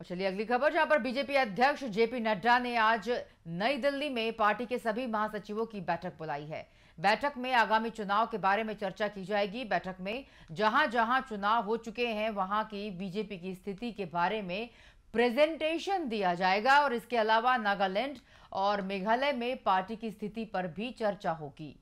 और चलिए अगली खबर जहां पर बीजेपी अध्यक्ष जेपी नड्डा ने आज नई दिल्ली में पार्टी के सभी महासचिवों की बैठक बुलाई है बैठक में आगामी चुनाव के बारे में चर्चा की जाएगी बैठक में जहां जहां चुनाव हो चुके हैं वहां की बीजेपी की स्थिति के बारे में प्रेजेंटेशन दिया जाएगा और इसके अलावा नागालैंड और मेघालय में पार्टी की स्थिति पर भी चर्चा होगी